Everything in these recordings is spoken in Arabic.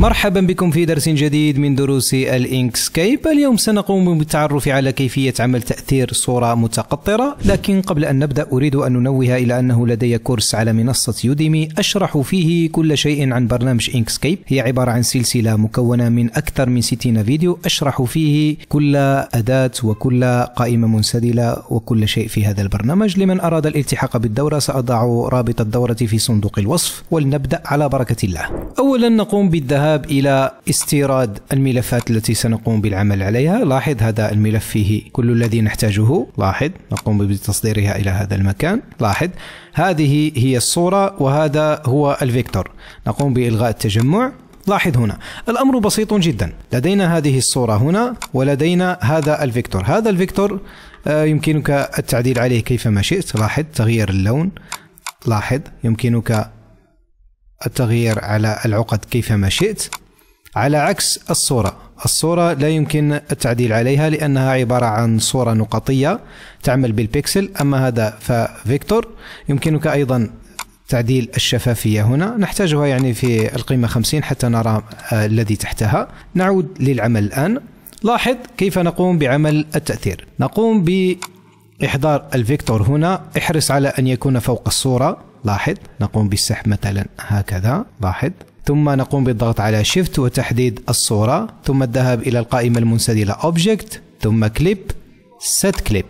مرحبا بكم في درس جديد من دروس الإنكسكيب اليوم سنقوم بالتعرف على كيفية عمل تأثير صورة متقطرة لكن قبل أن نبدأ أريد أن ننوه إلى أنه لدي كورس على منصة يوديمي أشرح فيه كل شيء عن برنامج إنكسكيب هي عبارة عن سلسلة مكونة من أكثر من 60 فيديو أشرح فيه كل أداة وكل قائمة منسدلة وكل شيء في هذا البرنامج لمن أراد الالتحاق بالدورة سأضع رابط الدورة في صندوق الوصف ولنبدأ على بركة الله أولا نقوم بالذهاب الذهاب الى استيراد الملفات التي سنقوم بالعمل عليها لاحظ هذا الملف فيه كل الذي نحتاجه لاحظ نقوم بتصديرها الى هذا المكان لاحظ هذه هي الصوره وهذا هو الفيكتور نقوم بالغاء التجمع لاحظ هنا الأمر بسيط جدا لدينا هذه الصورة هنا ولدينا هذا الفيكتور هذا الفيكتور آه، يمكنك التعديل عليه كيفما شئت لاحظ تغيير اللون لاحظ يمكنك التغيير على العقد كيفما شئت على عكس الصورة الصورة لا يمكن التعديل عليها لأنها عبارة عن صورة نقطية تعمل بالبيكسل أما هذا ففيكتور يمكنك أيضا تعديل الشفافية هنا نحتاجها يعني في القيمة 50 حتى نرى آه، الذي تحتها نعود للعمل الآن لاحظ كيف نقوم بعمل التأثير نقوم بإحضار الفيكتور هنا احرص على أن يكون فوق الصورة لاحظ نقوم بالسحب مثلا هكذا لاحظ ثم نقوم بالضغط على شيفت وتحديد الصورة ثم الذهاب إلى القائمة المنسدلة Object ثم كليب Set كليب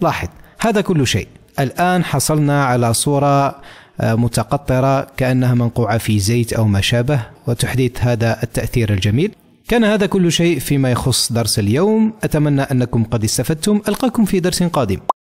لاحظ هذا كل شيء الآن حصلنا على صورة آه، متقطرة كأنها منقوعة في زيت أو ما شابه وتحديث هذا التأثير الجميل كان هذا كل شيء فيما يخص درس اليوم أتمنى أنكم قد استفدتم ألقاكم في درس قادم